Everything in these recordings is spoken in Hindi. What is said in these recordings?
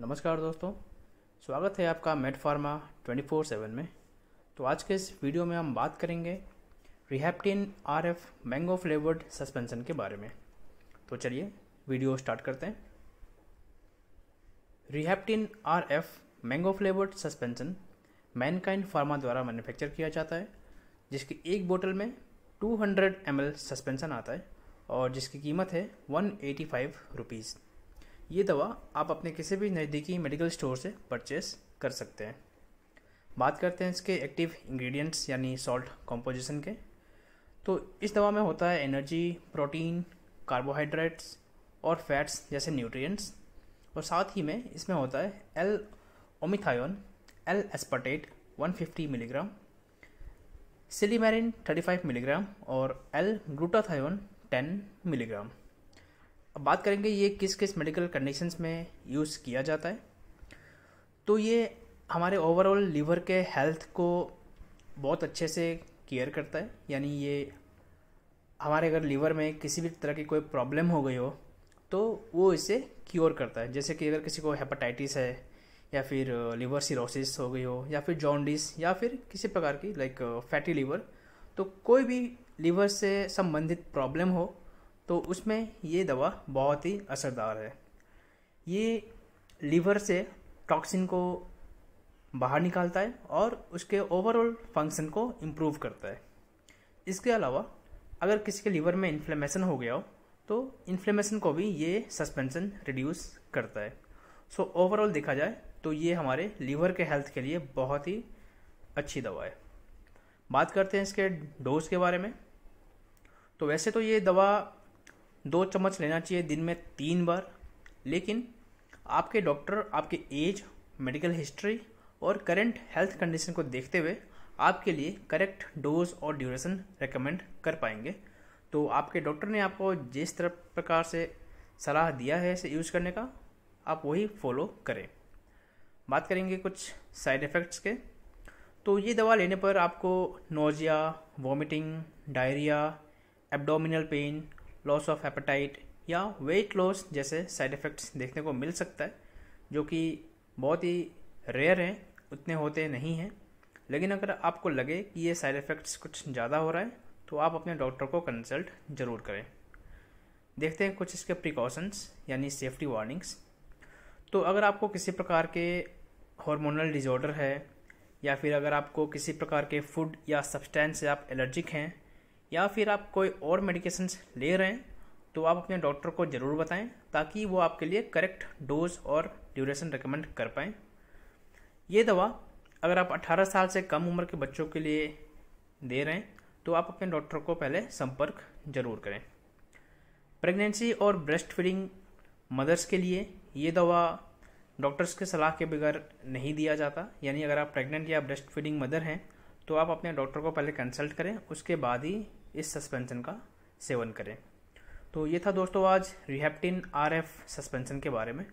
नमस्कार दोस्तों स्वागत है आपका मेट फार्मा फोर सेवन में तो आज के इस वीडियो में हम बात करेंगे रिहेप्टिन एफ मैंगो फ्लेवर्ड सस्पेंशन के बारे में तो चलिए वीडियो स्टार्ट करते हैं रिहेप्टिन F mango flavoured suspension Mankind Pharma द्वारा मैन्युफैक्चर किया जाता है जिसकी एक बोतल में टू हंड्रेड एम सस्पेंशन आता है और जिसकी कीमत है वन एटी फाइव रुपीज़ ये दवा आप अपने किसी भी नज़दीकी मेडिकल स्टोर से परचेस कर सकते हैं बात करते हैं इसके एक्टिव इंग्रेडिएंट्स यानी सॉल्ट कंपोजिशन के तो इस दवा में होता है एनर्जी प्रोटीन कार्बोहाइड्रेट्स और फैट्स जैसे न्यूट्रिएंट्स और साथ ही में इसमें होता है L ornithine L aspartate 150 milligram silymarin 35 milligram और एल ग्लूटाथायोन 10 मिलीग्राम अब बात करेंगे ये किस किस मेडिकल कंडीशंस में यूज़ किया जाता है तो ये हमारे ओवरऑल लीवर के हेल्थ को बहुत अच्छे से केयर करता है यानी ये हमारे अगर लीवर में किसी भी तरह की कोई प्रॉब्लम हो गई हो तो वो इसे क्योर करता है जैसे कि अगर किसी को हेपाटाइटिस है या फिर लीवर सिरोसिस हो गई हो या फिर जॉन्डिस या फिर किसी प्रकार की लाइक फैटी लीवर तो कोई भी लीवर से संबंधित प्रॉब्लम हो तो उसमें ये दवा बहुत ही असरदार है ये लीवर से टॉक्सिन को बाहर निकालता है और उसके ओवरऑल फंक्शन को इम्प्रूव करता है इसके अलावा अगर किसी के लीवर में इन्फ्लेमेशन हो गया हो तो इन्फ्लेमेशन को भी ये सस्पेंशन रिड्यूस करता है सो so, ओवरऑल देखा जाए तो ये हमारे लीवर के हेल्थ के लिए बहुत ही अच्छी दवा है बात करते हैं इसके डोज के बारे में तो वैसे तो ये दवा दो चम्मच लेना चाहिए दिन में तीन बार लेकिन आपके डॉक्टर आपके एज मेडिकल हिस्ट्री और करंट हेल्थ कंडीशन को देखते हुए आपके लिए करेक्ट डोज और ड्यूरेशन रिकमेंड कर पाएंगे तो आपके डॉक्टर ने आपको जिस तरह प्रकार से सलाह दिया है इसे यूज़ करने का आप वही फॉलो करें बात करेंगे कुछ साइड इफ़ेक्ट्स के तो ये दवा लेने पर आपको nausea vomiting diarrhoea abdominal pain loss of appetite या वेट लॉस जैसे साइड इफ़ेक्ट्स देखने को मिल सकता है जो कि बहुत ही रेयर हैं उतने होते नहीं हैं लेकिन अगर आपको लगे कि ये साइड इफ़ेक्ट्स कुछ ज़्यादा हो रहा है तो आप अपने डॉक्टर को कंसल्ट ज़रूर करें देखते हैं कुछ इसके प्रिकॉशंस यानी सेफ्टी वार्निंग्स तो अगर आपको किसी प्रकार के हार्मोनल डिजॉर्डर है या फिर अगर आपको किसी प्रकार के फूड या सब्सटेंस से आप एलर्जिक हैं या फिर आप कोई और मेडिकेशंस ले रहे हैं तो आप अपने डॉक्टर को ज़रूर बताएं ताकि वो आपके लिए करेक्ट डोज और ड्यूरेशन रिकमेंड कर पाएँ ये दवा अगर आप 18 साल से कम उम्र के बच्चों के लिए दे रहे हैं तो आप अपने डॉक्टर को पहले संपर्क ज़रूर करें प्रेगनेंसी और ब्रेस्ट फीडिंग मदर्स के लिए ये दवा डॉक्टर्स के सलाह के बगैर नहीं दिया जाता यानी अगर आप प्रेग्नेंट या ब्रेस्ट फीडिंग मदर हैं तो आप अपने डॉक्टर को पहले कंसल्ट करें उसके बाद ही इस सस्पेंशन का सेवन करें तो ये था दोस्तों आज रिहेप्टिन आर एफ सस्पेंशन के बारे में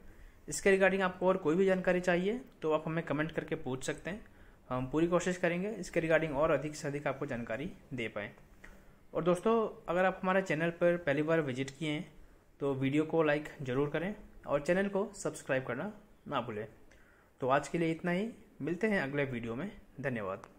इसके रिगार्डिंग आपको और कोई भी जानकारी चाहिए तो आप हमें कमेंट करके पूछ सकते हैं हम पूरी कोशिश करेंगे इसके रिगार्डिंग और अधिक से अधिक आपको जानकारी दे पाएँ और दोस्तों अगर आप हमारे चैनल पर पहली बार विजिट किए हैं तो वीडियो को लाइक ज़रूर करें और चैनल को सब्सक्राइब करना ना भूलें तो आज के लिए इतना ही मिलते हैं अगले वीडियो में धन्यवाद